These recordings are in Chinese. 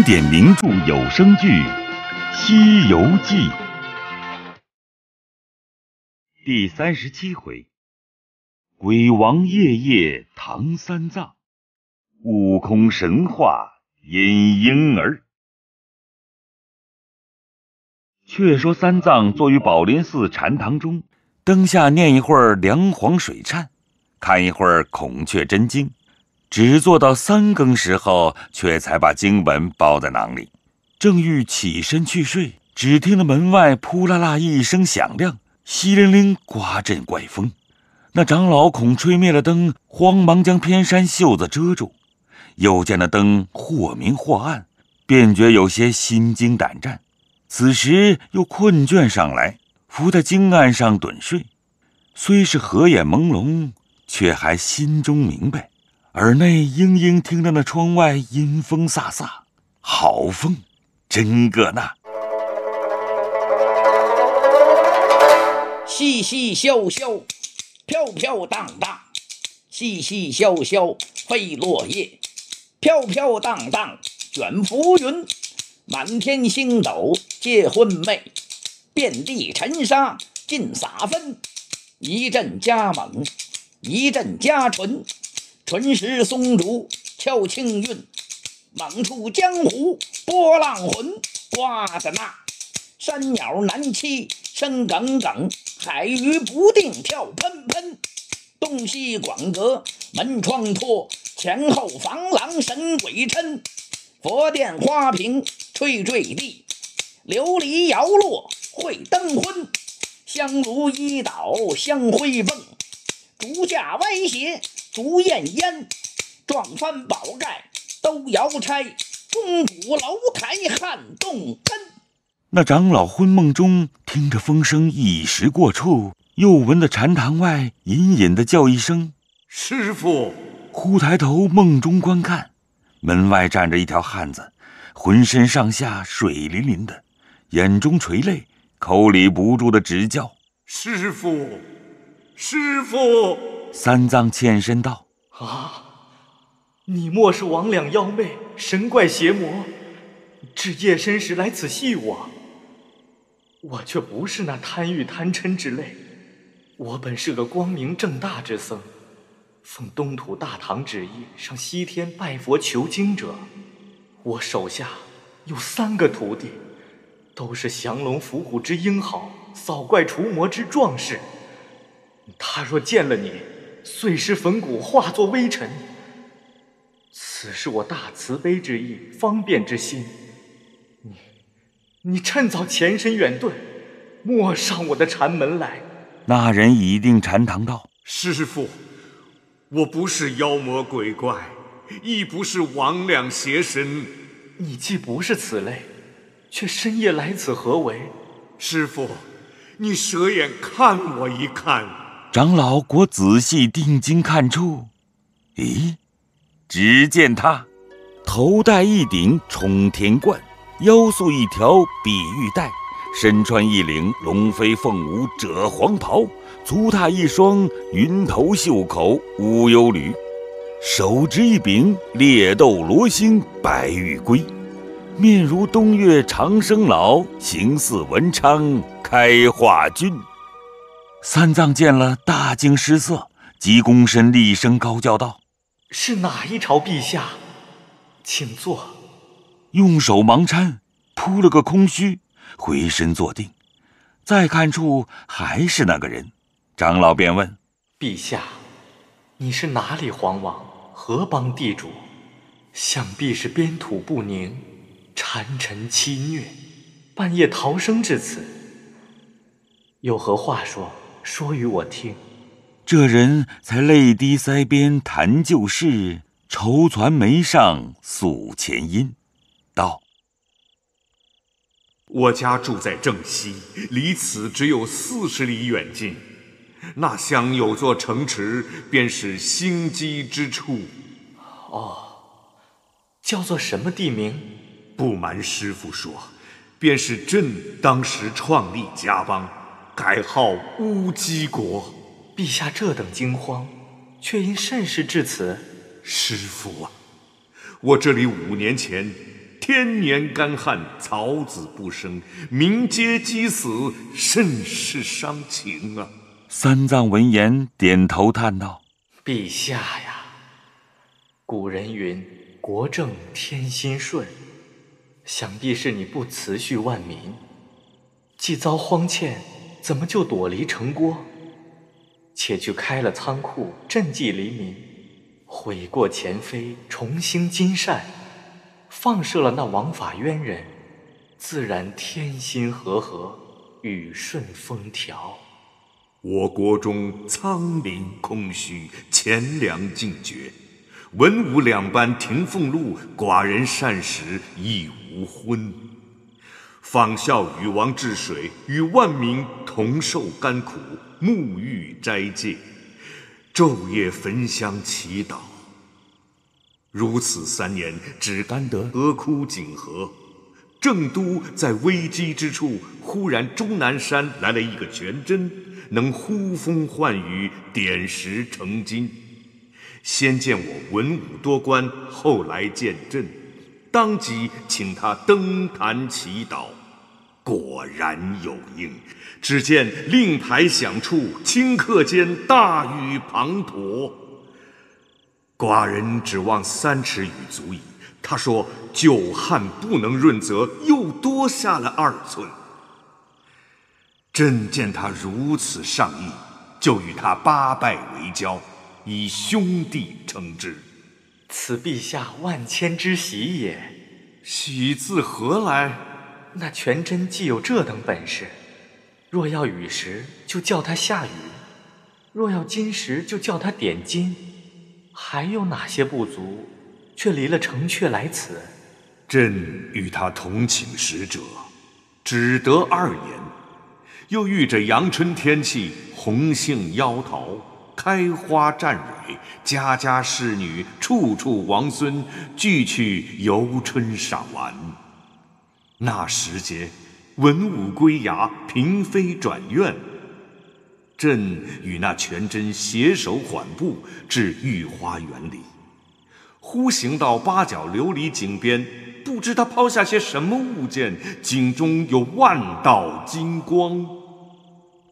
经典名著有声剧《西游记》第三十七回：鬼王夜夜唐三藏，悟空神话引婴儿。却说三藏坐于宝林寺禅堂中，灯下念一会儿《梁皇水忏》，看一会儿《孔雀真经》。只做到三更时候，却才把经文包在囊里，正欲起身去睡，只听得门外扑啦啦一声响亮，淅沥沥刮阵怪风。那长老恐吹灭了灯，慌忙将偏山袖子遮住。又见那灯或明或暗，便觉有些心惊胆战。此时又困倦上来，伏在经案上盹睡，虽是合眼朦胧，却还心中明白。耳内嘤嘤，听着那窗外阴风飒飒，好风，真个那，细细萧萧，飘飘荡荡，细细萧萧，飞落叶，飘飘荡荡卷浮云，满天星斗皆昏昧，遍地尘沙尽洒纷，一阵加猛，一阵加纯。纯石松竹俏清韵，猛触江湖波浪魂。刮的那山鸟难栖，身耿耿，海鱼不定跳喷喷。东西广阁门窗脱，前后防狼神鬼嗔。佛殿花瓶坠坠地，琉璃摇落会灯昏。香炉一倒香灰迸，竹架歪斜。竹燕燕撞翻宝盖，都摇拆；钟鼓楼台撼动根。那长老昏梦中听着风声一时过处，又闻得禅堂外隐隐的叫一声“师傅”，忽抬头梦中观看，门外站着一条汉子，浑身上下水淋淋的，眼中垂泪，口里不住的直叫“师傅，师傅”。三藏欠身道：“啊，你莫是魍魉妖魅、神怪邪魔，至夜深时来此戏我？我却不是那贪欲贪嗔之类，我本是个光明正大之僧，奉东土大唐旨意上西天拜佛求经者。我手下有三个徒弟，都是降龙伏虎之英豪，扫怪除魔之壮士。他若见了你。”碎尸粉骨，化作微尘。此是我大慈悲之意，方便之心。你，你趁早前身远遁，莫上我的禅门来。那人已定禅堂道。师傅，我不是妖魔鬼怪，亦不是魍魉邪神。你既不是此类，却深夜来此何为？师傅，你蛇眼看我一看。长老，我仔细定睛看出，咦，只见他头戴一顶冲天冠，腰束一条碧玉带，身穿一领龙飞凤舞赭黄袍，足踏一双云头袖口乌油履，手执一柄烈斗罗星白玉圭，面如东岳长生老，形似文昌开化君。三藏见了，大惊失色，急躬身，厉声高叫道：“是哪一朝陛下，请坐。”用手忙搀，扑了个空虚，回身坐定，再看处还是那个人。长老便问：“陛下，你是哪里皇王？何邦地主？想必是边土不宁，谗臣欺虐，半夜逃生至此，有何话说？”说与我听，这人才泪滴腮边谈旧事，愁攒眉上诉前因。道：我家住在正西，离此只有四十里远近。那乡有座城池，便是兴基之处。哦，叫做什么地名？不瞒师傅说，便是朕当时创立家邦。改号乌鸡国。陛下这等惊慌，却因甚事至此？师傅，我这里五年前天年干旱，草籽不生，民皆饥死，甚是伤情啊。三藏闻言，点头叹道：“陛下呀，古人云，国政天心顺，想必是你不辞恤万民，既遭荒歉。”怎么就躲离城郭，且去开了仓库赈济黎民，悔过前非，重兴金善，放射了那王法冤人，自然天心和合，雨顺风调。我国中苍民空虚，钱粮尽绝，文武两班停俸禄，寡人膳食亦无荤。仿效禹王治水，与万民同受甘苦，沐浴斋戒，昼夜焚香祈祷。如此三年，只甘得河枯井涸。正都在危机之处，忽然终南山来了一个全真，能呼风唤雨，点石成金。先见我文武多官，后来见朕，当即请他登坛祈祷。果然有应，只见令牌响处，顷刻间大雨滂沱。寡人指望三尺雨足矣，他说久旱不能润泽，又多下了二寸。朕见他如此上意，就与他八拜为交，以兄弟称之。此陛下万千之喜也。喜自何来？那全真既有这等本事，若要雨时就叫他下雨，若要金时就叫他点金，还有哪些不足？却离了城阙来此。朕与他同请使者，只得二年。又遇着阳春天气，红杏夭桃，开花绽蕊，家家侍女，处处王孙，俱去游春赏玩。那时节，文武归衙，嫔妃转院。朕与那全真携手缓步至御花园里，忽行到八角琉璃井边，不知他抛下些什么物件，井中有万道金光，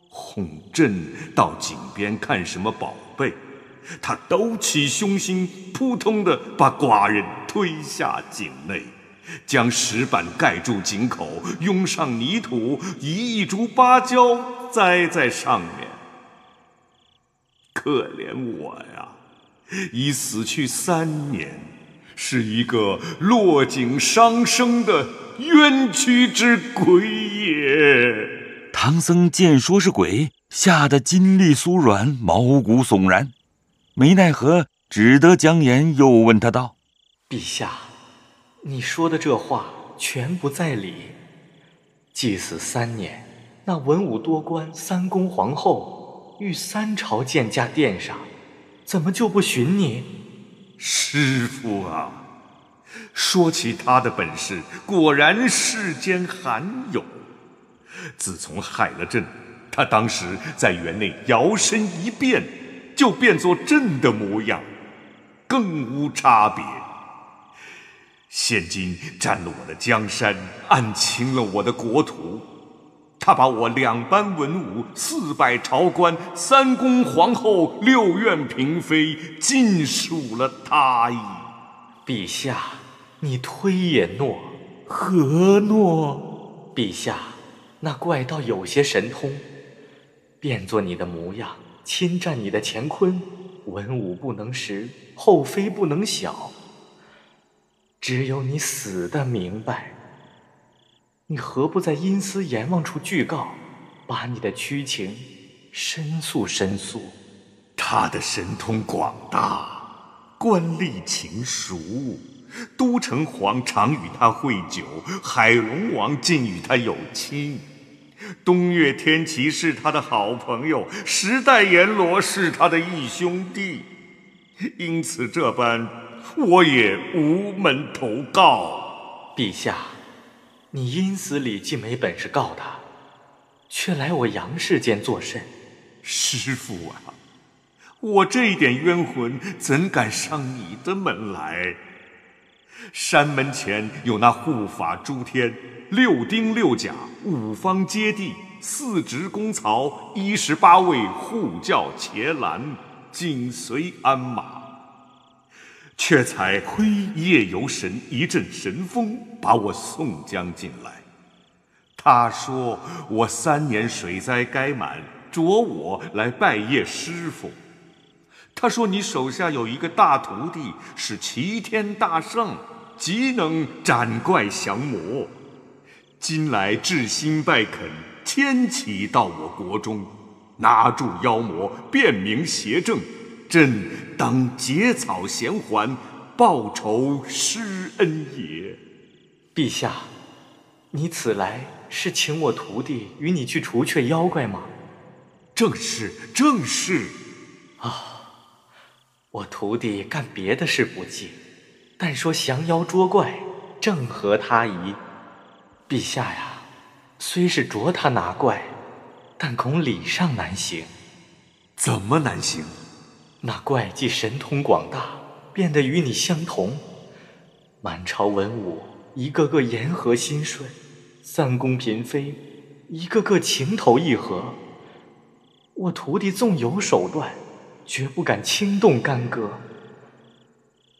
哄朕到井边看什么宝贝，他抖起凶心，扑通的把寡人推下井内。将石板盖住井口，拥上泥土，以一株芭蕉栽在上面。可怜我呀，已死去三年，是一个落井伤生的冤屈之鬼也。唐僧见说是鬼，吓得筋力酥软，毛骨悚然，没奈何，只得将言，又问他道：“陛下。”你说的这话全不在理。祭祀三年，那文武多官、三宫皇后，御三朝建家殿上，怎么就不寻你？师傅啊，说起他的本事，果然世间罕有。自从害了朕，他当时在园内摇身一变，就变作朕的模样，更无差别。现今占了我的江山，安侵了我的国土，他把我两班文武四百朝官、三宫皇后、六院嫔妃尽数了他矣。陛下，你推也诺，何诺？陛下，那怪道有些神通，变作你的模样，侵占你的乾坤，文武不能识，后妃不能晓。只有你死的明白，你何不在阴司阎王处具告，把你的屈情申诉申诉？他的神通广大，官吏情熟，都城隍常与他会酒，海龙王尽与他有亲，东岳天齐是他的好朋友，十代阎罗是他的义兄弟，因此这般。我也无门投告，陛下，你阴司里既没本事告他，却来我杨氏间作甚？师傅啊，我这一点冤魂怎敢上你的门来？山门前有那护法诸天，六丁六甲，五方揭谛，四执功曹，一十八位护教伽蓝，紧随鞍马。却才亏夜游神一阵神风把我送将进来，他说我三年水灾该满，着我来拜谒师傅。他说你手下有一个大徒弟是齐天大圣，极能斩怪降魔。今来至心拜恳，天齐到我国中，拿住妖魔，辨明邪正。朕当结草衔环，报仇施恩也。陛下，你此来是请我徒弟与你去除却妖怪吗？正是，正是。啊，我徒弟干别的事不济，但说降妖捉怪，正合他宜。陛下呀，虽是着他拿怪，但恐礼尚难行。怎么难行？那怪既神通广大，变得与你相同，满朝文武一个个言和心顺，三宫嫔妃一个个情投意合。我徒弟纵有手段，绝不敢轻动干戈。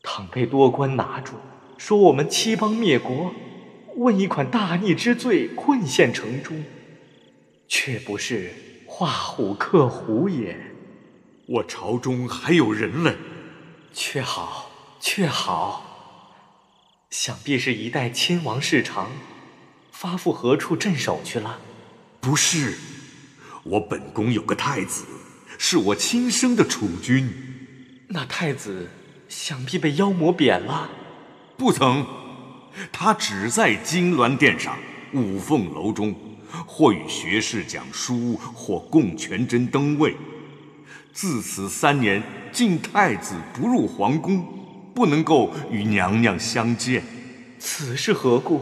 倘被多官拿住，说我们七帮灭国，问一款大逆之罪，困陷城中，却不是画虎克虎也。我朝中还有人嘞，却好，却好。想必是一代亲王世长，发赴何处镇守去了？不是，我本宫有个太子，是我亲生的储君。那太子想必被妖魔贬了？不曾，他只在金銮殿上、五凤楼中，或与学士讲书，或共全真登位。自此三年，晋太子不入皇宫，不能够与娘娘相见。此事何故？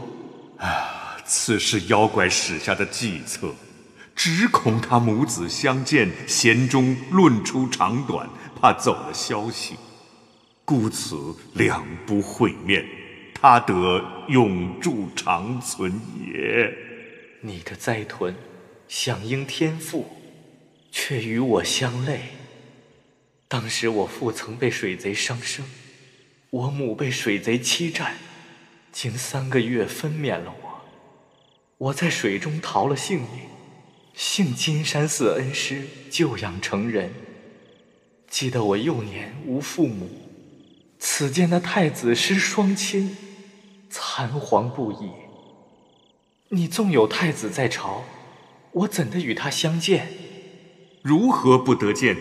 啊，此事妖怪使下的计策，只恐他母子相见，闲中论出长短，怕走了消息，故此两不会面，他得永驻长存也。你的灾屯，响应天赋，却与我相类。当时我父曾被水贼伤生，我母被水贼欺占，经三个月分娩了我，我在水中逃了性命，幸金山寺恩师救养成人。记得我幼年无父母，此见那太子失双亲，残惶不已。你纵有太子在朝，我怎的与他相见？如何不得见？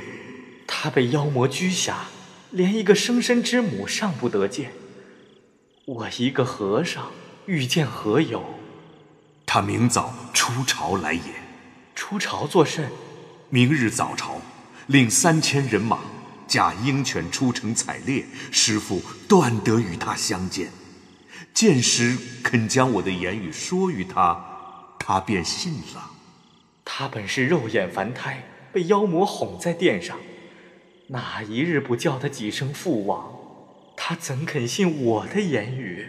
他被妖魔拘下，连一个生身之母尚不得见。我一个和尚，遇见何由？他明早出朝来也。出朝作甚？明日早朝，令三千人马，驾鹰犬出城采猎。师父断得与他相见，见时肯将我的言语说与他，他便信了。他本是肉眼凡胎，被妖魔哄在殿上。哪一日不叫他几声父王，他怎肯信我的言语？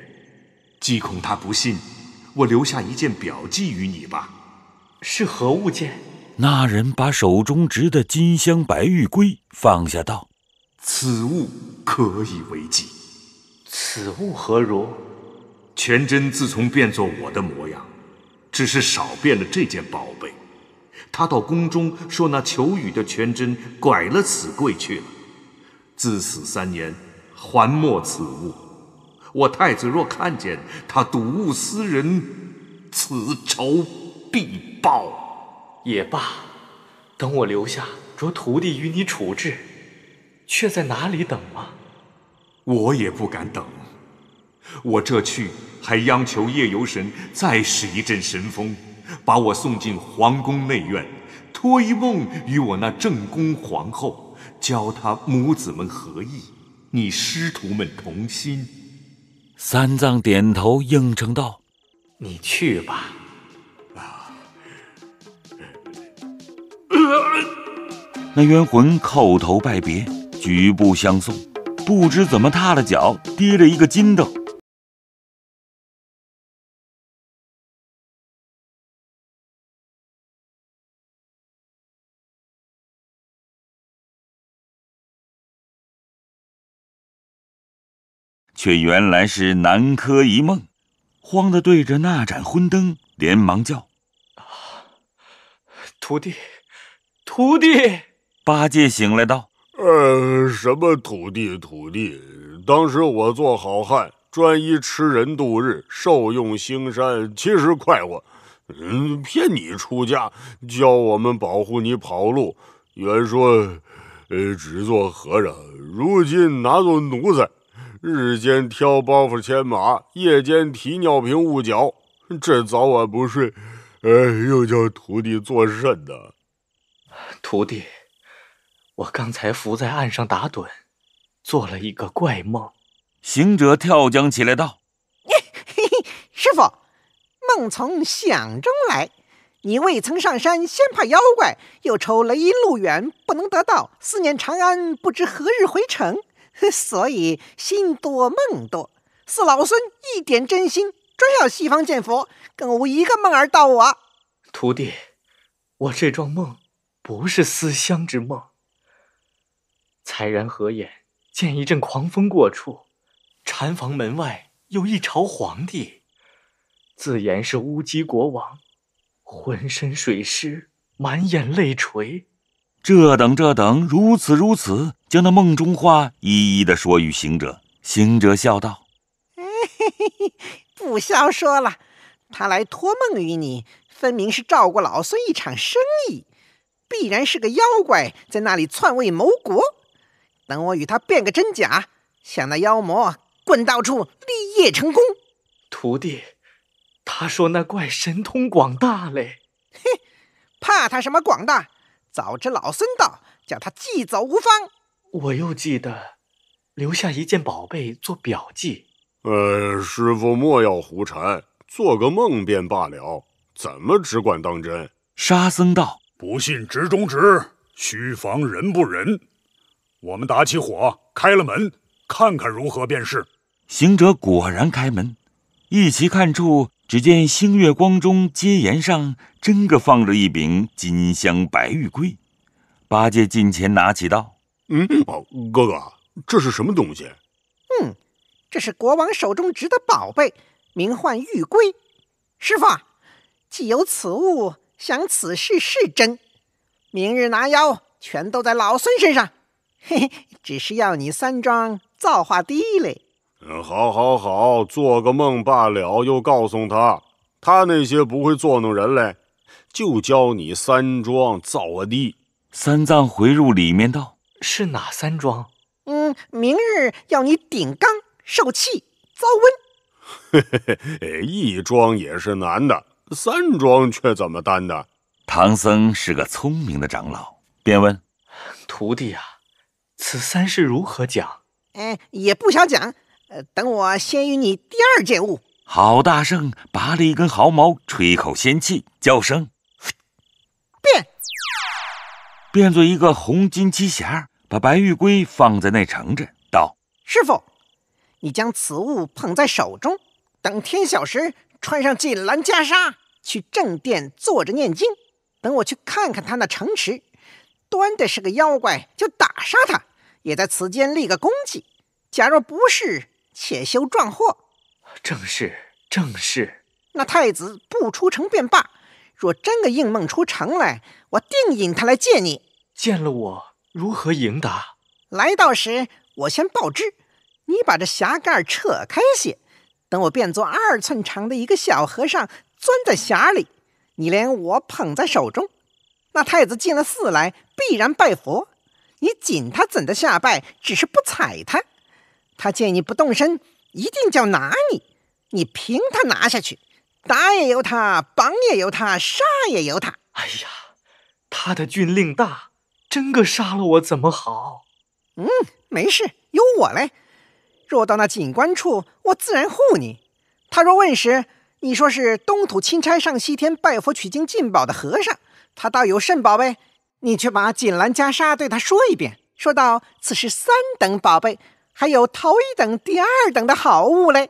既恐他不信，我留下一件表记与你吧。是何物件？那人把手中执的金镶白玉圭放下，道：“此物可以为记。此物何如？”全真自从变作我的模样，只是少变了这件宝。他到宫中说：“那求雨的全真拐了此桂去了。自此三年，还没此物。我太子若看见他睹物思人，此仇必报。也罢，等我留下着徒弟与你处置，却在哪里等吗？我也不敢等。我这去还央求夜游神再使一阵神风。”把我送进皇宫内院，托一梦与我那正宫皇后，教他母子们合意，你师徒们同心。三藏点头应承道：“你去吧。” 那冤魂叩头拜别，举步相送，不知怎么踏了脚，跌了一个筋斗。却原来是南柯一梦，慌的对着那盏昏灯连忙叫：“徒土地，土地！”八戒醒来道：“呃，什么土地？土地？当时我做好汉，专一吃人度日，受用兴山，其实快活。嗯，骗你出家，教我们保护你跑路，原说，呃，只做和尚，如今拿做奴才？”日间挑包袱牵马，夜间提尿瓶捂脚，朕早晚不睡，哎，又叫徒弟做甚呢？徒弟，我刚才伏在岸上打盹，做了一个怪梦。行者跳江起来道：“嘿嘿，师傅，梦从想中来。你未曾上山，先怕妖怪，又愁雷音路远，不能得道，思念长安，不知何日回城。” 所以心多梦多，是老孙一点真心，专要西方见佛，更无一个梦儿到我徒弟。我这桩梦，不是思乡之梦。才然合眼，见一阵狂风过处，禅房门外有一朝皇帝，自言是乌鸡国王，浑身水湿，满眼泪垂。这等这等，如此如此，将那梦中话一一的说与行者。行者笑道：“ 不消说了，他来托梦于你，分明是照顾老孙一场生意，必然是个妖怪在那里篡位谋国。等我与他辨个真假，想那妖魔滚到处立业成功。”徒弟，他说那怪神通广大嘞。嘿，怕他什么广大？早知老孙道，叫他既走无方。我又记得留下一件宝贝做表记。呃，师傅莫要胡缠，做个梦便罢了，怎么只管当真？沙僧道：“不信直中直，须防人不仁。我们打起火，开了门，看看如何便是。”行者果然开门，一齐看出。只见星月光中，阶沿上真个放着一柄金镶白玉龟。八戒近前拿起道：“嗯，哥哥，这是什么东西？”“嗯，这是国王手中执的宝贝，名唤玉龟。师傅，既有此物，想此事是真。明日拿妖，全都在老孙身上。嘿嘿，只是要你三庄造化低嘞。”嗯，好，好，好，做个梦罢了。又告诉他，他那些不会作弄人嘞，就教你三桩造恶地。三藏回入里面道：“是哪三桩？”嗯，明日要你顶缸受气遭瘟。嘿嘿嘿，一桩也是难的，三桩却怎么担的？唐僧是个聪明的长老，便问：“徒弟啊，此三事如何讲？”哎，也不想讲。呃，等我先与你第二件物。郝大圣拔了一根毫毛，吹口仙气，叫声变，变做一个红金七侠，把白玉龟放在那城着，道：“师傅，你将此物捧在手中，等天晓时，穿上锦蓝袈裟，去正殿坐着念经。等我去看看他那城池，端的是个妖怪，就打杀他，也在此间立个功绩。假若不是。”且休撞祸，正是正是。那太子不出城便罢，若真个应梦出城来，我定引他来见你。见了我如何应答？来到时，我先报知。你把这匣盖扯开些，等我变作二寸长的一个小和尚，钻在匣里。你连我捧在手中。那太子进了寺来，必然拜佛。你紧他怎的下拜？只是不睬他。他见你不动身，一定叫拿你。你凭他拿下去，打也由他，绑也由他，杀也由他。哎呀，他的军令大，真个杀了我怎么好？嗯，没事，有我嘞。若到那锦官处，我自然护你。他若问时，你说是东土钦差上西天拜佛取经进宝的和尚。他倒有甚宝贝？你却把锦兰袈裟对他说一遍，说道：“此是三等宝贝。还有头一等、第二等的好物嘞，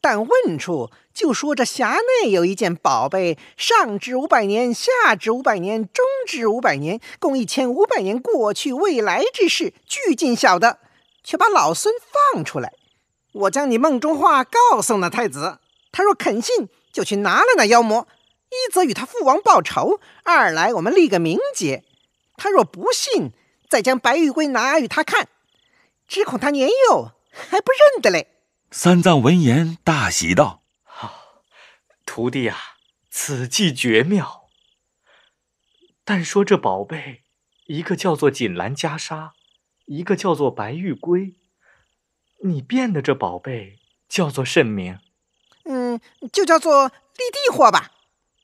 但问处就说这匣内有一件宝贝，上至五百年，下至五百年，中至五百年，共一千五百年。过去、未来之事，俱尽晓得，却把老孙放出来。我将你梦中话告诉那太子，他若肯信，就去拿了那妖魔，一则与他父王报仇，二来我们立个名节。他若不信，再将白玉龟拿与他看。只恐他年幼还不认得嘞。三藏闻言大喜道：“啊、徒弟啊，此计绝妙。但说这宝贝，一个叫做锦兰袈裟，一个叫做白玉龟，你变的这宝贝叫做甚名？嗯，就叫做立地货吧。”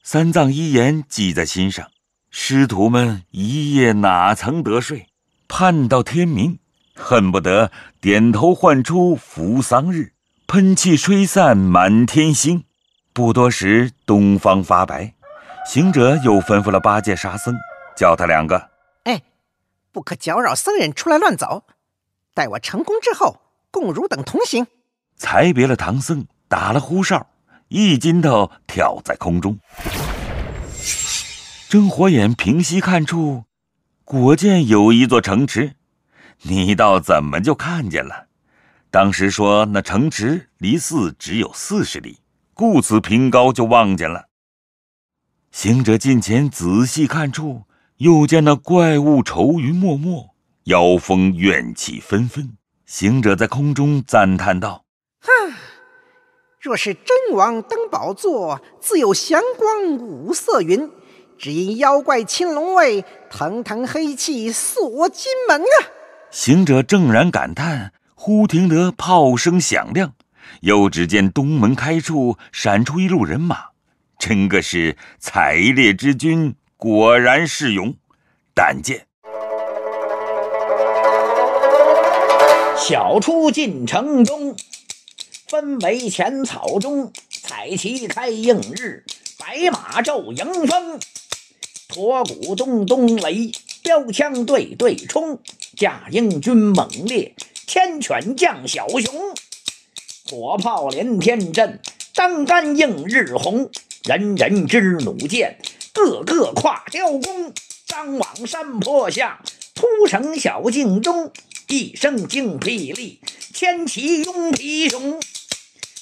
三藏一言记在心上，师徒们一夜哪曾得睡，盼到天明。恨不得点头唤出扶桑日，喷气吹散满天星。不多时，东方发白，行者又吩咐了八戒、沙僧，叫他两个：“哎，不可搅扰僧人出来乱走，待我成功之后，共汝等同行。”才别了唐僧，打了呼哨，一筋斗跳在空中，睁火眼平息看处，果见有一座城池。你倒怎么就看见了？当时说那城池离寺只有四十里，故此凭高就望见了。行者近前仔细看处，又见那怪物愁云漠漠，妖风怨气纷纷。行者在空中赞叹道：“哈，若是真王登宝座，自有祥光五色云；只因妖怪青龙卫腾腾黑气锁金门啊！”行者正然感叹，忽听得炮声响亮，又只见东门开处闪出一路人马，真个是采烈之军，果然是勇胆见小出进城中，分为前草中，彩旗开映日，白马骤迎风，驼鼓咚咚雷，标枪对对冲。甲英军猛烈，千犬将小熊，火炮连天震，张杆映日红。人人执弩箭，个个跨雕弓。张网山坡下，突成小径中。一声惊霹雳，千骑拥皮熊。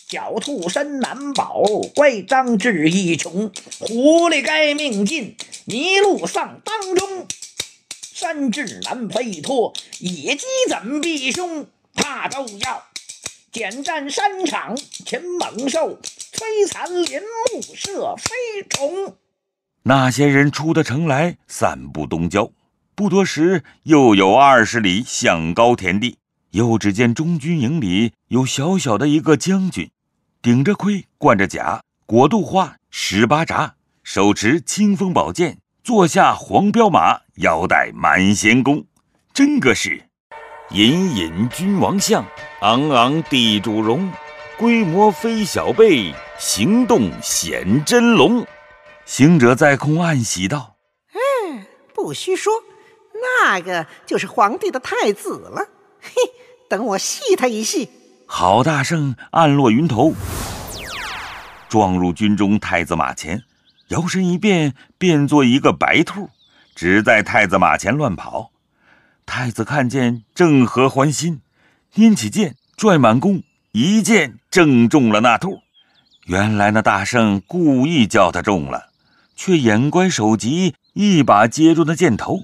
狡兔身难保，乖张志一穷。狐狸该命尽，迷路丧当中。山雉难飞脱，野鸡怎避凶？他都要简战山场擒猛兽，摧残林木射飞虫。那些人出得城来，散布东郊，不多时又有二十里向高田地，又只见中军营里有小小的一个将军，顶着盔，冠着甲，裹肚花，十八闸，手持青锋宝剑。坐下黄骠马，腰带满弦弓，真个是隐隐君王相，昂昂地主荣，规模非小辈，行动显真龙。行者在空暗喜道：“嗯，不虚说，那个就是皇帝的太子了。嘿，等我戏他一戏。”郝大圣暗落云头，撞入军中太子马前。摇身一变，变做一个白兔，只在太子马前乱跑。太子看见，正合欢心，拎起剑，拽满弓，一箭正中了那兔。原来那大圣故意叫他中了，却眼观手疾，一把接住那箭头，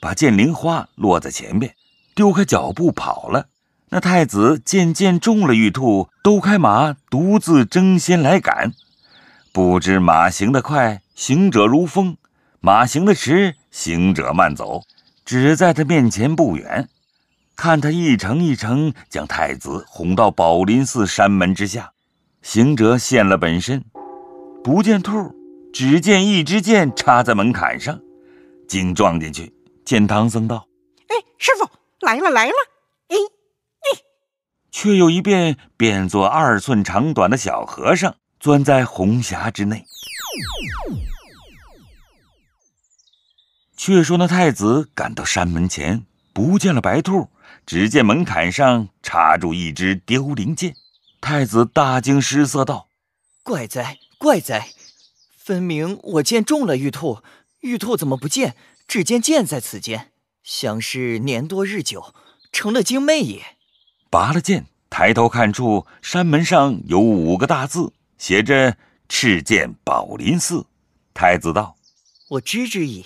把剑灵花落在前面，丢开脚步跑了。那太子见箭中了玉兔，都开马，独自争先来赶。不知马行得快，行者如风；马行得迟，行者慢走。只在他面前不远，看他一程一程将太子哄到宝林寺山门之下，行者现了本身，不见兔，只见一支箭插在门槛上，竟撞进去，见唐僧道：“哎，师傅来了来了。”哎，哎，却又一变，变作二寸长短的小和尚。钻在红霞之内。却说那太子赶到山门前，不见了白兔，只见门槛上插住一支凋零剑。太子大惊失色道：“怪哉，怪哉！分明我箭中了玉兔，玉兔怎么不见？只见剑在此间，想是年多日久，成了精魅也。”拔了剑，抬头看处，山门上有五个大字。写着“敕建宝林寺”，太子道：“我知之矣。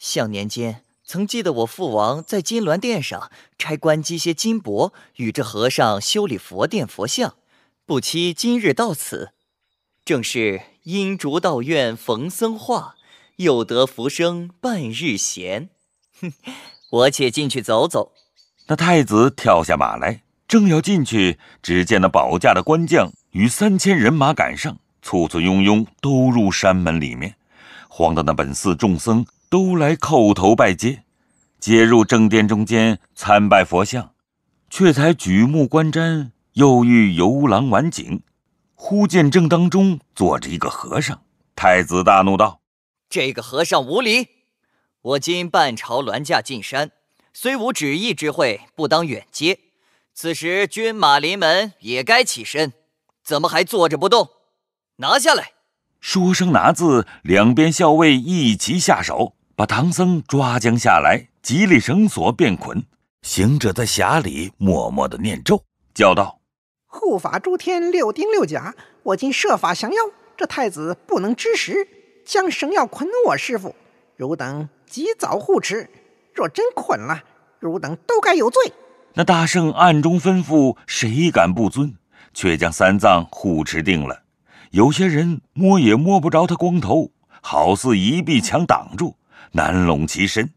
向年间曾记得我父王在金銮殿上差官积些金箔与这和尚修理佛殿佛像，不期今日到此，正是阴烛道院逢僧话，又得浮生半日闲。哼，我且进去走走。”那太子跳下马来，正要进去，只见那保驾的官将。与三千人马赶上，簇簇拥拥都入山门里面，慌得那本寺众僧都来叩头拜接，皆入正殿中间参拜佛像，却才举目观瞻，又欲游廊玩景，忽见正当中坐着一个和尚。太子大怒道：“这个和尚无礼！我今半朝銮驾进山，虽无旨意之会，不当远接。此时军马临门，也该起身。”怎么还坐着不动？拿下来！说声拿字，两边校尉一齐下手，把唐僧抓将下来，几粒绳索便捆。行者在匣里默默的念咒，叫道：“护法诸天，六丁六甲，我今设法降妖。这太子不能知时，将绳要捆我师傅。汝等及早护持。若真捆了，汝等都该有罪。”那大圣暗中吩咐：“谁敢不遵？”却将三藏护持定了，有些人摸也摸不着他光头，好似一壁墙挡住，难拢其身。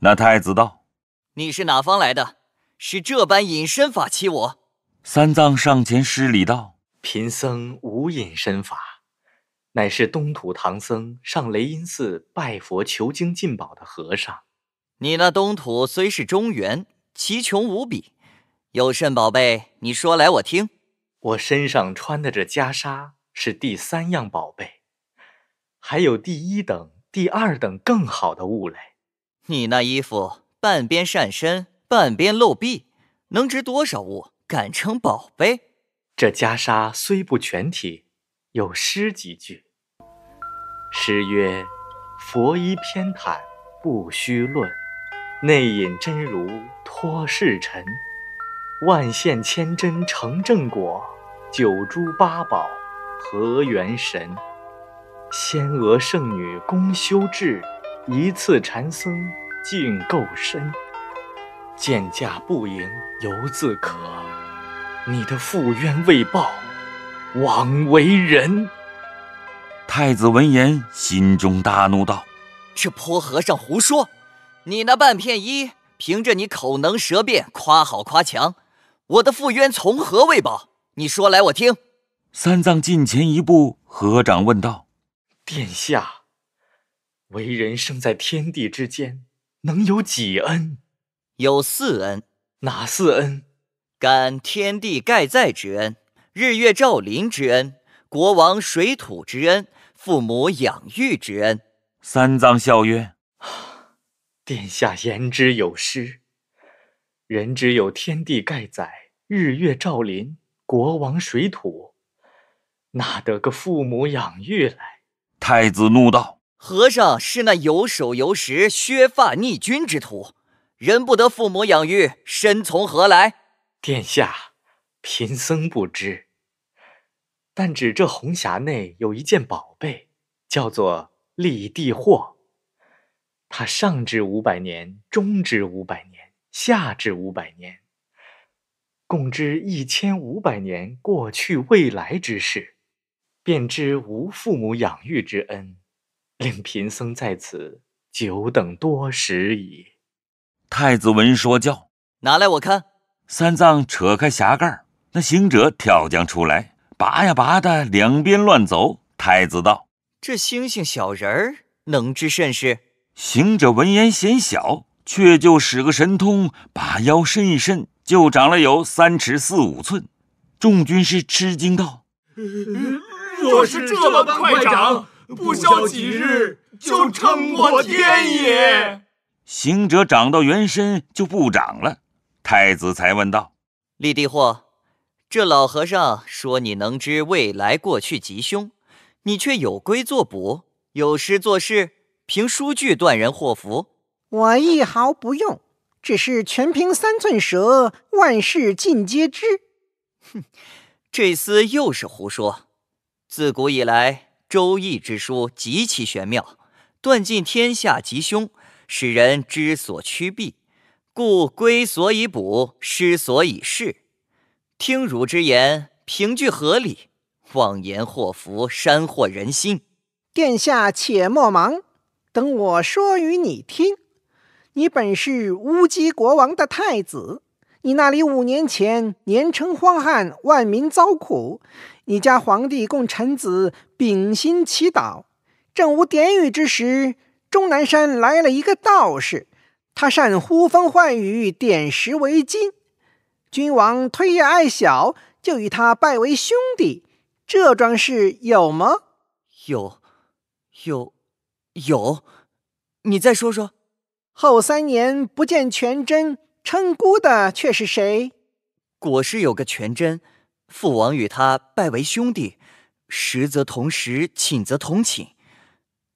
那太子道：“你是哪方来的？是这般隐身法欺我？”三藏上前施礼道：“贫僧无隐身法，乃是东土唐僧上雷音寺拜佛求经进宝的和尚。你那东土虽是中原，其穷无比，有甚宝贝？你说来我听。”我身上穿的这袈裟是第三样宝贝，还有第一等、第二等更好的物类。你那衣服半边善身，半边露臂，能值多少物？敢称宝贝？这袈裟虽不全体，有诗几句。诗曰：“佛衣偏袒不须论，内隐真如脱世尘。”万线千针成正果，九珠八宝合元神，仙娥圣女共修志，一次禅僧净够深。见驾不迎犹自可，你的父冤未报，枉为人。太子闻言，心中大怒，道：“这泼和尚胡说！你那半片衣，凭着你口能舌辩，夸好夸强。”我的复冤从何为报？你说来我听。三藏近前一步，合掌问道：“殿下，为人生在天地之间，能有几恩？有四恩。哪四恩？感天地盖在之恩，日月照临之恩，国王水土之恩，父母养育之恩。”三藏笑曰：“ 殿下言之有失。”人只有天地盖载，日月照临，国王水土，哪得个父母养育来？太子怒道：“和尚是那有手有石削发逆君之徒，人不得父母养育，身从何来？”殿下，贫僧不知，但只这红匣内有一件宝贝，叫做立地货，他上至五百年，中至五百。下至五百年，共知一千五百年过去未来之事，便知无父母养育之恩，令贫僧在此久等多时矣。太子闻说教，拿来我看。三藏扯开匣盖儿，那行者跳将出来，拔呀拔的两边乱走。太子道：“这星星小人儿能知甚事？”行者闻言显小。却就使个神通，把腰伸一伸，就长了有三尺四五寸。众军师吃惊道：“若是这么快长，不消几日就称我天也。”行者长到原身就不长了。太子才问道：“立地货，这老和尚说你能知未来过去吉凶，你却有规作卜，有诗作事，凭书据断人祸福。”我一毫不用，只是全凭三寸舌，万事尽皆知。哼，这厮又是胡说。自古以来，《周易》之书极其玄妙，断尽天下吉凶，使人知所趋避。故归所以补，失所以事。听汝之言，凭据合理？妄言祸福，煽惑人心。殿下且莫忙，等我说与你听。你本是乌鸡国王的太子，你那里五年前年成荒旱，万民遭苦，你家皇帝供臣子秉心祈祷，正无点雨之时，终南山来了一个道士，他善呼风唤雨，点石为金，君王推也爱小，就与他拜为兄弟。这桩事有吗？有，有，有，你再说说。后三年不见全真，称孤的却是谁？果是有个全真，父王与他拜为兄弟，食则同食，寝则同寝。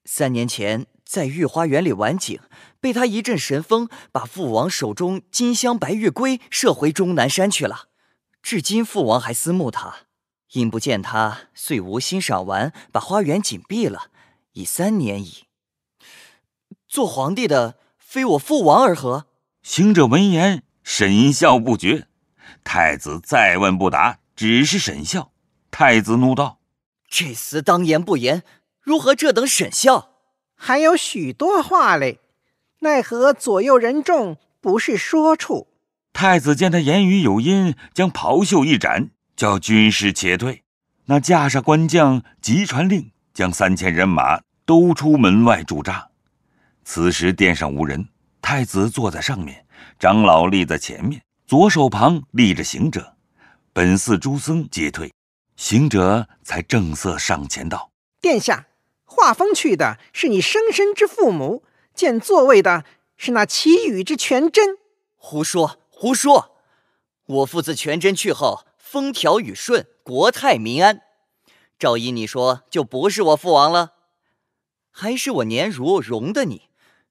三年前在御花园里玩景，被他一阵神风，把父王手中金镶白玉龟射回终南山去了。至今父王还思慕他，因不见他，遂无心赏玩，把花园紧闭了，已三年矣。做皇帝的。非我父王而何？行者闻言，沈笑不绝。太子再问不答，只是沈笑。太子怒道：“这厮当言不言，如何这等沈笑？”还有许多话嘞，奈何左右人众不是说处。太子见他言语有因，将袍袖一展，叫军师且退。那架上官将急传令，将三千人马都出门外驻扎。此时殿上无人，太子坐在上面，长老立在前面，左手旁立着行者。本寺诸僧皆退，行者才正色上前道：“殿下，画风去的是你生身之父母，见座位的是那祈雨之全真。胡说胡说！我父自全真去后，风调雨顺，国泰民安。照依你说，就不是我父王了，还是我年如荣的你。”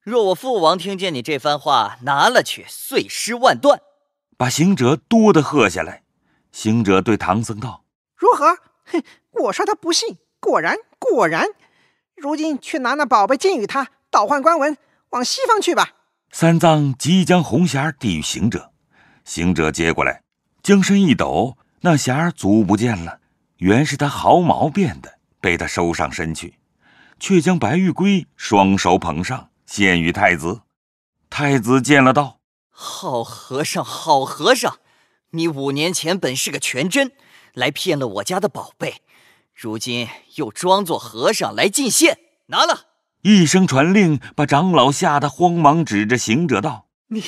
若我父王听见你这番话，拿了去碎尸万段。把行者多的喝下来。行者对唐僧道：“如何？哼！我说他不信，果然果然。如今去拿那宝贝，金与他，倒换官文，往西方去吧。”三藏即将红匣递与行者，行者接过来，将身一抖，那匣儿足不见了。原是他毫毛变的，被他收上身去，却将白玉龟双手捧上。献与太子，太子见了道：“好和尚，好和尚！你五年前本是个全真，来骗了我家的宝贝，如今又装作和尚来进献，拿了！”一声传令，把长老吓得慌忙指着行者道：“你，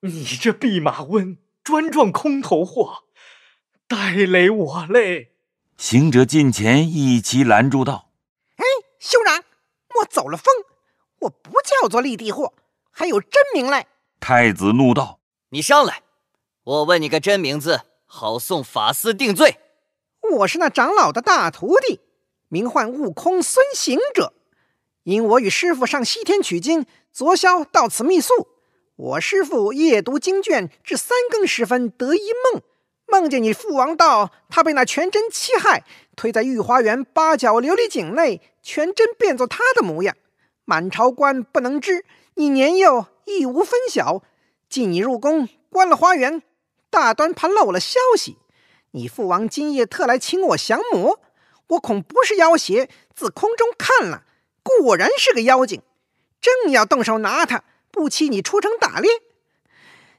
你这弼马温专撞空头货，带累我嘞！”行者近前一齐拦住道：“哎，兄长，莫走了风。”我不叫做立地货，还有真名嘞！太子怒道：“你上来，我问你个真名字，好送法司定罪。我是那长老的大徒弟，名唤悟空孙行者。因我与师傅上西天取经，昨宵到此密宿。我师傅夜读经卷至三更时分，得一梦，梦见你父王道他被那全真欺害，推在御花园八角琉璃井内，全真变作他的模样。”满朝官不能知，你年幼亦无分晓。既你入宫，关了花园，大端盘漏了消息。你父王今夜特来请我降魔，我恐不是妖邪。自空中看了，果然是个妖精。正要动手拿他，不期你出城打猎，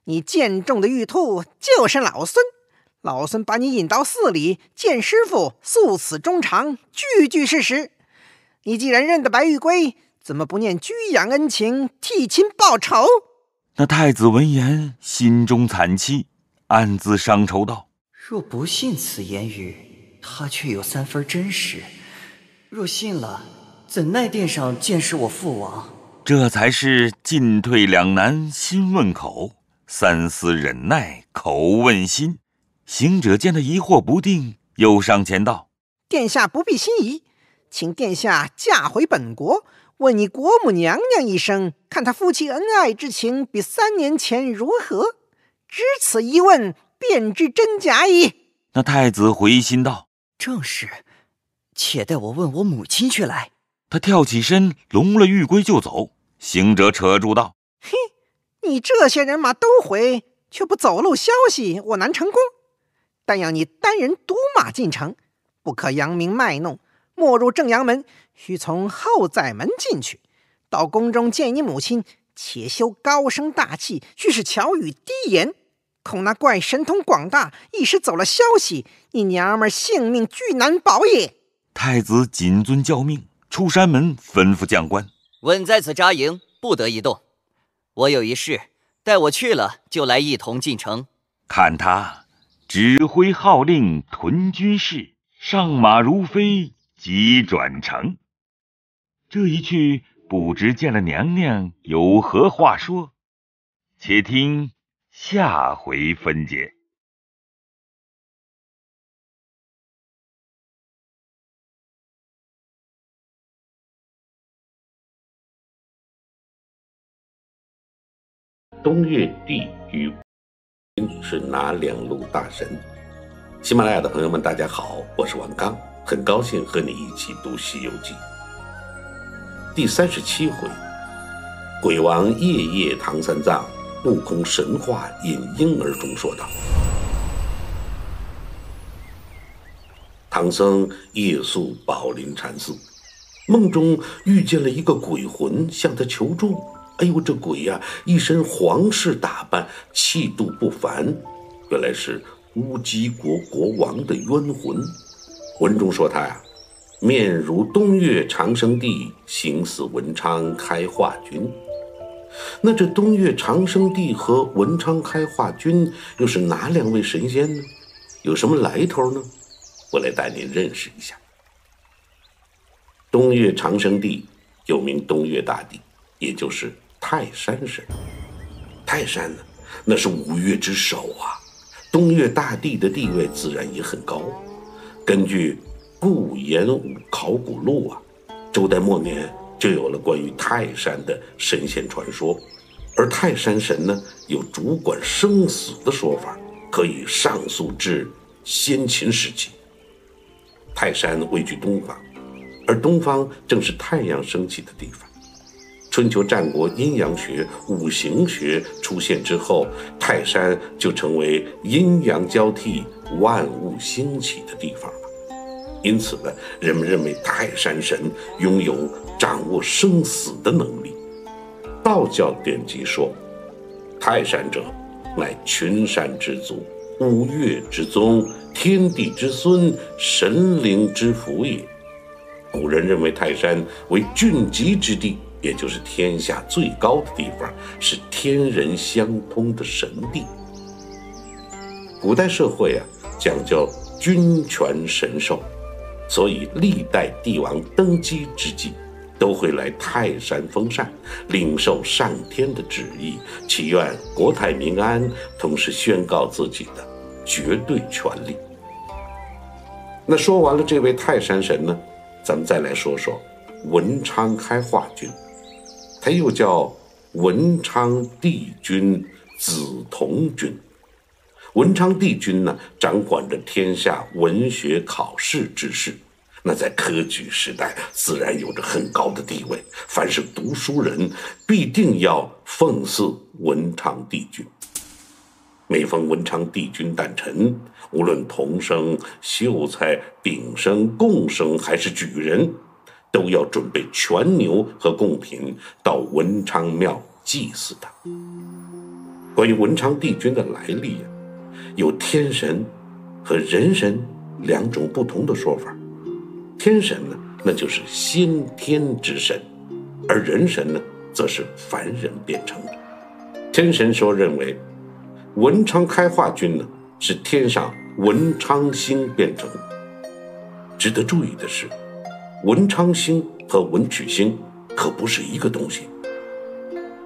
你见中的玉兔就是老孙。老孙把你引到寺里见师傅，诉此衷肠，句句事实。你既然认得白玉龟。怎么不念居养恩情，替亲报仇？那太子闻言，心中惨戚，暗自伤愁道：“若不信此言语，他却有三分真实；若信了，怎奈殿上见识我父王，这才是进退两难，心问口，三思忍耐，口问心。”行者见他疑惑不定，又上前道：“殿下不必心疑，请殿下驾回本国。”问你国母娘娘一声，看她夫妻恩爱之情比三年前如何？只此一问，便知真假矣。那太子回心道：“正是，且待我问我母亲去来。”他跳起身，笼了玉龟就走。行者扯住道：“嘿，你这些人马都回，却不走漏消息，我难成功。但要你单人独马进城，不可扬名卖弄，莫入正阳门。”需从后宰门进去，到宫中见你母亲，且休高声大气，俱是巧语低言，恐那怪神通广大，一时走了消息，你娘们性命俱难保也。太子谨遵教命，出山门，吩咐将官稳在此扎营，不得移动。我有一事，待我去了，就来一同进城。看他指挥号令，屯军士上马如飞，急转城。这一去，不知见了娘娘有何话说，且听下回分解。东岳帝与是哪两路大神？喜马拉雅的朋友们，大家好，我是王刚，很高兴和你一起读《西游记》。第三十七回，鬼王夜夜唐三藏，悟空神话引婴儿中说道：唐僧夜宿宝林禅寺，梦中遇见了一个鬼魂向他求助。哎呦，这鬼呀，一身皇室打扮，气度不凡，原来是乌鸡国国王的冤魂。文中说他呀。面如东岳长生帝，形似文昌开化君。那这东岳长生帝和文昌开化君又是哪两位神仙呢？有什么来头呢？我来带您认识一下。东岳长生帝又名东岳大帝，也就是泰山神。泰山呢，那是五岳之首啊，东岳大帝的地位自然也很高。根据。《顾炎武考古录》啊，周代末年就有了关于泰山的神仙传说，而泰山神呢，有主管生死的说法，可以上溯至先秦时期。泰山位居东方，而东方正是太阳升起的地方。春秋战国阴阳学、五行学出现之后，泰山就成为阴阳交替、万物兴起的地方。因此呢，人们认为泰山神拥有掌握生死的能力。道教典籍说：“泰山者，乃群山之祖，五岳之宗，天地之孙，神灵之府也。”古人认为泰山为俊极之地，也就是天下最高的地方，是天人相通的神地。古代社会啊，讲究君权神授。所以历代帝王登基之际，都会来泰山封禅，领受上天的旨意，祈愿国泰民安，同时宣告自己的绝对权利。那说完了这位泰山神呢，咱们再来说说文昌开化君，他又叫文昌帝君、梓潼君。文昌帝君呢，掌管着天下文学考试之事。那在科举时代，自然有着很高的地位。凡是读书人，必定要奉祀文昌帝君。每逢文昌帝君诞辰，无论童生、秀才、丙生、贡生还是举人，都要准备全牛和贡品到文昌庙祭祀他。关于文昌帝君的来历呀，有天神和人神两种不同的说法。天神呢，那就是先天之神，而人神呢，则是凡人变成的。天神说认为，文昌开化君呢，是天上文昌星变成。值得注意的是，文昌星和文曲星可不是一个东西。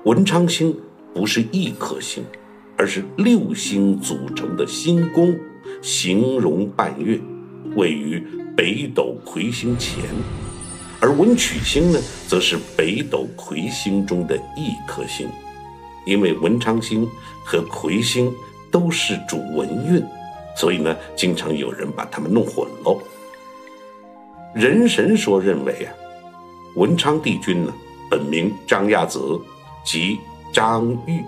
文昌星不是一颗星，而是六星组成的星宫，形容半月，位于。北斗魁星前，而文曲星呢，则是北斗魁星中的一颗星。因为文昌星和魁星都是主文运，所以呢，经常有人把它们弄混喽。人神说认为啊，文昌帝君呢，本名张亚子，即张玉。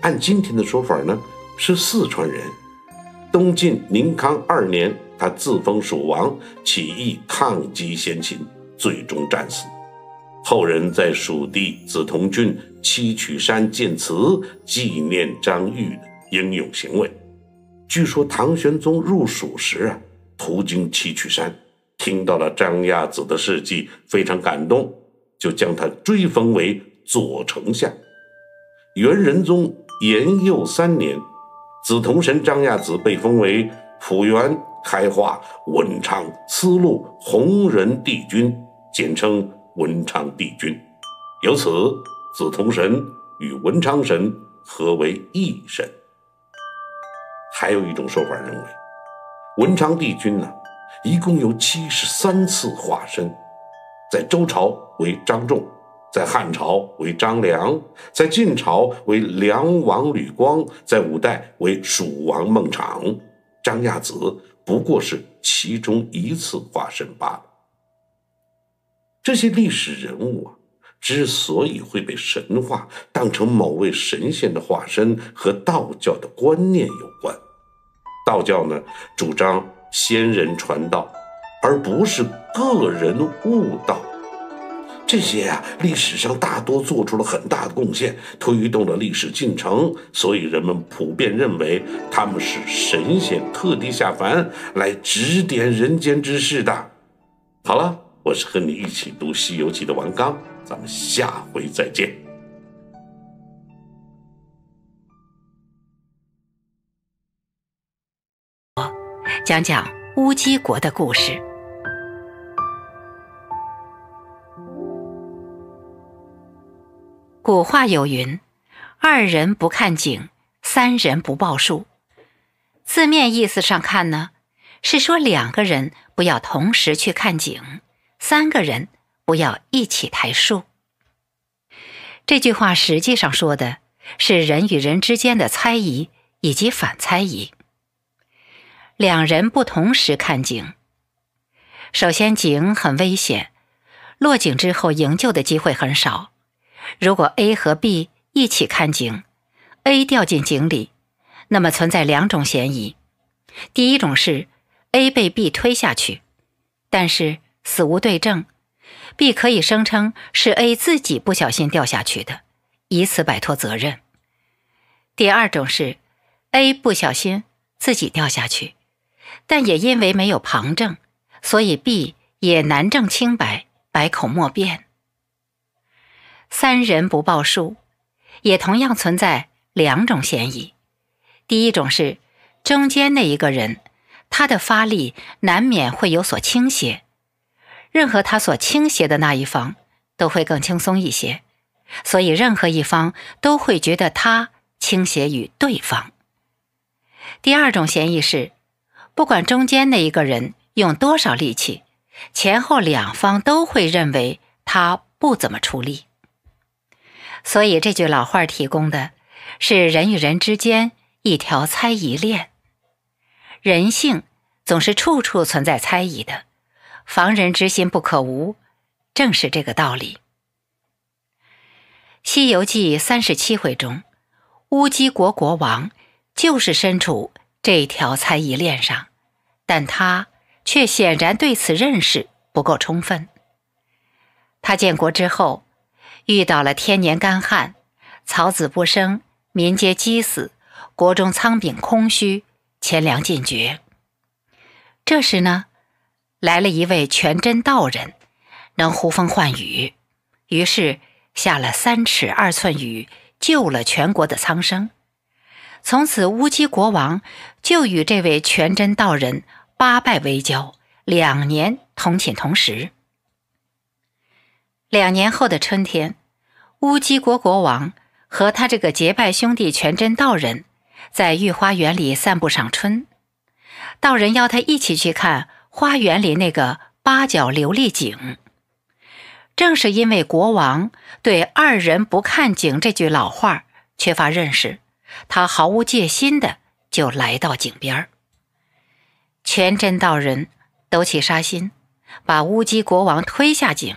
按今天的说法呢，是四川人。东晋宁康二年。他自封蜀王，起义抗击先秦，最终战死。后人在蜀地梓潼郡七曲山建祠纪念张裕的英勇行为。据说唐玄宗入蜀时啊，途经七曲山，听到了张亚子的事迹，非常感动，就将他追封为左丞相。元仁宗延佑三年，梓潼神张亚子被封为辅元。开化文昌丝路弘仁帝君，简称文昌帝君。由此，紫铜神与文昌神合为一神。还有一种说法认为，文昌帝君呢，一共有七十三次化身，在周朝为张仲，在汉朝为张良，在晋朝为梁王吕光，在五代为蜀王孟昶、张亚子。不过是其中一次化身罢了。这些历史人物啊，之所以会被神话当成某位神仙的化身，和道教的观念有关。道教呢，主张仙人传道，而不是个人悟道。这些呀，历史上大多做出了很大的贡献，推动了历史进程，所以人们普遍认为他们是神仙特地下凡来指点人间之事的。好了，我是和你一起读《西游记》的王刚，咱们下回再见。讲讲乌鸡国的故事。古话有云：“二人不看井，三人不报数。”字面意思上看呢，是说两个人不要同时去看井，三个人不要一起抬树。这句话实际上说的是人与人之间的猜疑以及反猜疑。两人不同时看井，首先井很危险，落井之后营救的机会很少。如果 A 和 B 一起看井，A 掉进井里，那么存在两种嫌疑：第一种是 A 被 B 推下去，但是死无对证，B 可以声称是 A 自己不小心掉下去的，以此摆脱责任；第二种是 A 不小心自己掉下去，但也因为没有旁证，所以 B 也难证清白，百口莫辩。三人不报数，也同样存在两种嫌疑。第一种是中间那一个人，他的发力难免会有所倾斜，任何他所倾斜的那一方都会更轻松一些，所以任何一方都会觉得他倾斜于对方。第二种嫌疑是，不管中间那一个人用多少力气，前后两方都会认为他不怎么出力。所以这句老话提供的，是人与人之间一条猜疑链。人性总是处处存在猜疑的，防人之心不可无，正是这个道理。《西游记》三十七回中，乌鸡国国王就是身处这条猜疑链上，但他却显然对此认识不够充分。他建国之后。遇到了天年干旱，草籽不生，民皆饥死，国中仓廪空虚，钱粮尽绝。这时呢，来了一位全真道人，能呼风唤雨，于是下了三尺二寸雨，救了全国的苍生。从此乌鸡国王就与这位全真道人八拜为交，两年同寝同食。两年后的春天。乌鸡国国王和他这个结拜兄弟全真道人，在御花园里散步赏春。道人邀他一起去看花园里那个八角琉璃井。正是因为国王对“二人不看井”这句老话缺乏认识，他毫无戒心的就来到井边。全真道人抖起杀心，把乌鸡国王推下井。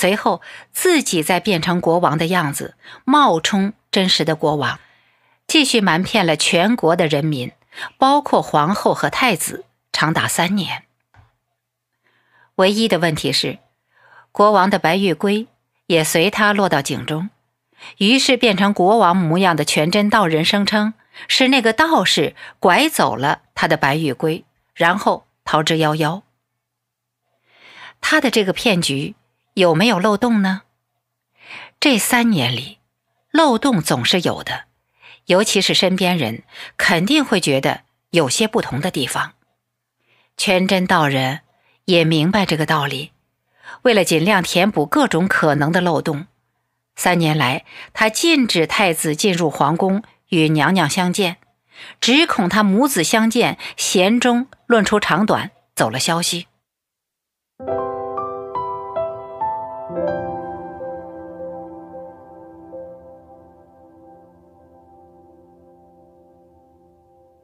随后自己再变成国王的样子，冒充真实的国王，继续瞒骗了全国的人民，包括皇后和太子，长达三年。唯一的问题是，国王的白玉龟也随他落到井中，于是变成国王模样的全真道人声称是那个道士拐走了他的白玉龟，然后逃之夭夭。他的这个骗局。有没有漏洞呢？这三年里，漏洞总是有的，尤其是身边人肯定会觉得有些不同的地方。全真道人也明白这个道理，为了尽量填补各种可能的漏洞，三年来他禁止太子进入皇宫与娘娘相见，只恐他母子相见，闲中论出长短，走了消息。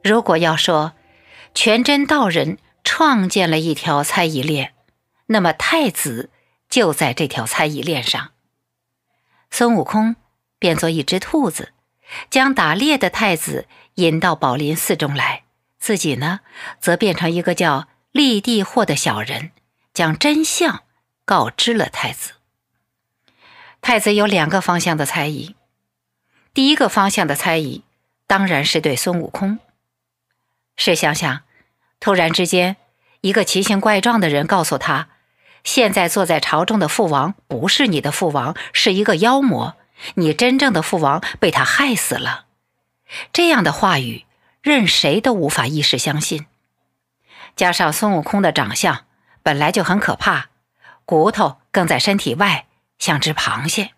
如果要说全真道人创建了一条猜疑链，那么太子就在这条猜疑链上。孙悟空变作一只兔子，将打猎的太子引到宝林寺中来，自己呢则变成一个叫立地货的小人，将真相告知了太子。太子有两个方向的猜疑，第一个方向的猜疑当然是对孙悟空。试想想，突然之间，一个奇形怪状的人告诉他：“现在坐在朝中的父王不是你的父王，是一个妖魔，你真正的父王被他害死了。”这样的话语，任谁都无法一时相信。加上孙悟空的长相本来就很可怕，骨头更在身体外，像只螃蟹。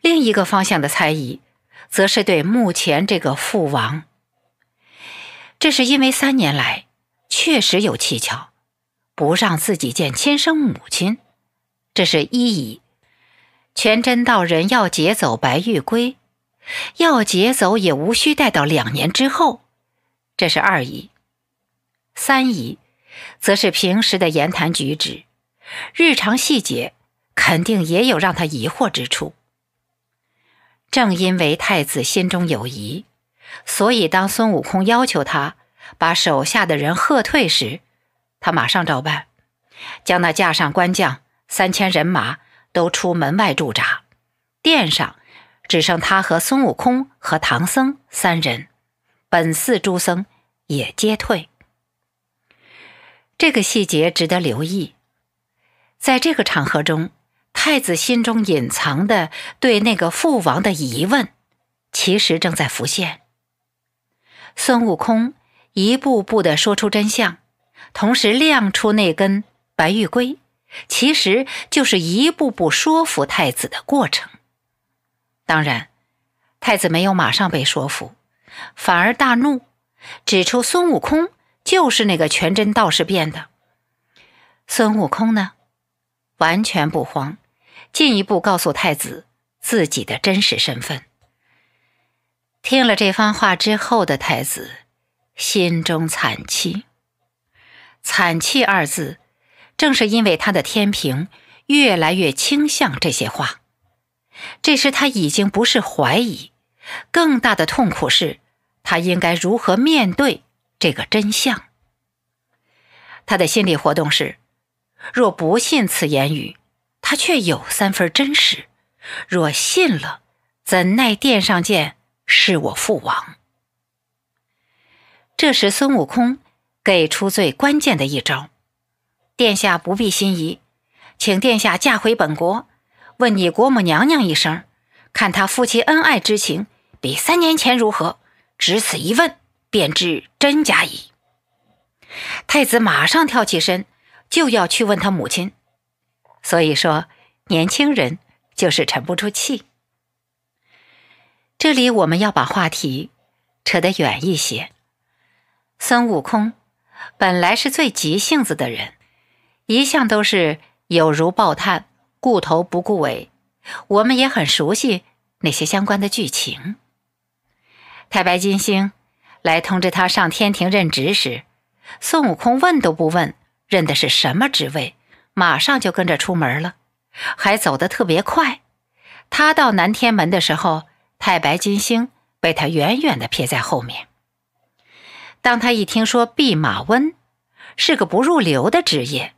另一个方向的猜疑，则是对目前这个父王。这是因为三年来确实有蹊跷，不让自己见亲生母亲，这是一疑；全真道人要劫走白玉龟，要劫走也无需带到两年之后，这是二疑；三疑，则是平时的言谈举止、日常细节，肯定也有让他疑惑之处。正因为太子心中有疑。所以，当孙悟空要求他把手下的人喝退时，他马上照办，将那架上官将三千人马都出门外驻扎。殿上只剩他和孙悟空和唐僧三人，本寺诸僧也皆退。这个细节值得留意。在这个场合中，太子心中隐藏的对那个父王的疑问，其实正在浮现。孙悟空一步步的说出真相，同时亮出那根白玉圭，其实就是一步步说服太子的过程。当然，太子没有马上被说服，反而大怒，指出孙悟空就是那个全真道士变的。孙悟空呢，完全不慌，进一步告诉太子自己的真实身份。听了这番话之后的太子，心中惨戚。惨戚二字，正是因为他的天平越来越倾向这些话。这时他已经不是怀疑，更大的痛苦是，他应该如何面对这个真相。他的心理活动是：若不信此言语，他却有三分真实；若信了，怎奈殿上见。是我父王。这时，孙悟空给出最关键的一招：“殿下不必心疑，请殿下驾回本国，问你国母娘娘一声，看她夫妻恩爱之情比三年前如何？只此一问，便知真假矣。”太子马上跳起身，就要去问他母亲。所以说，年轻人就是沉不住气。这里我们要把话题扯得远一些。孙悟空本来是最急性子的人，一向都是有如抱炭，顾头不顾尾。我们也很熟悉那些相关的剧情。太白金星来通知他上天庭任职时，孙悟空问都不问，任的是什么职位，马上就跟着出门了，还走得特别快。他到南天门的时候。太白金星被他远远的撇在后面。当他一听说弼马温是个不入流的职业，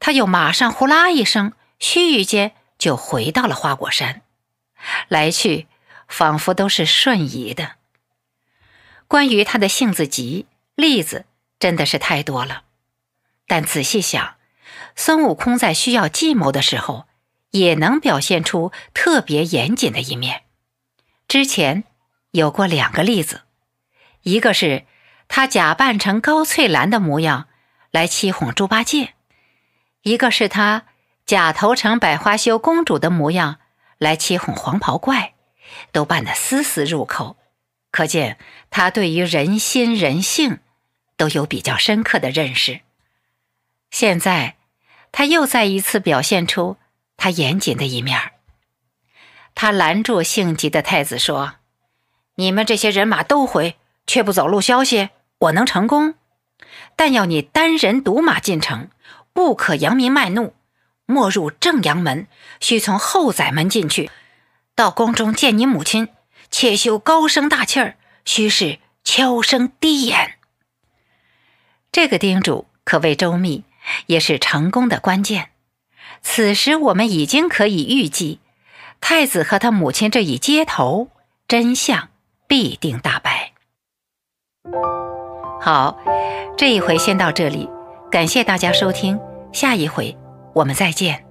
他又马上呼啦一声，须臾间就回到了花果山，来去仿佛都是瞬移的。关于他的性子急，例子真的是太多了。但仔细想，孙悟空在需要计谋的时候，也能表现出特别严谨的一面。之前有过两个例子，一个是他假扮成高翠兰的模样来欺哄猪八戒，一个是他假投成百花羞公主的模样来欺哄黄袍怪，都扮得丝丝入扣，可见他对于人心人性都有比较深刻的认识。现在他又再一次表现出他严谨的一面儿。他拦住性急的太子说：“你们这些人马都回，却不走漏消息，我能成功。但要你单人独马进城，不可扬名卖怒。莫入正阳门，须从后宰门进去，到宫中见你母亲，且休高声大气儿，须是悄声低言。这个叮嘱可谓周密，也是成功的关键。此时我们已经可以预计。”太子和他母亲这一接头，真相必定大白。好，这一回先到这里，感谢大家收听，下一回我们再见。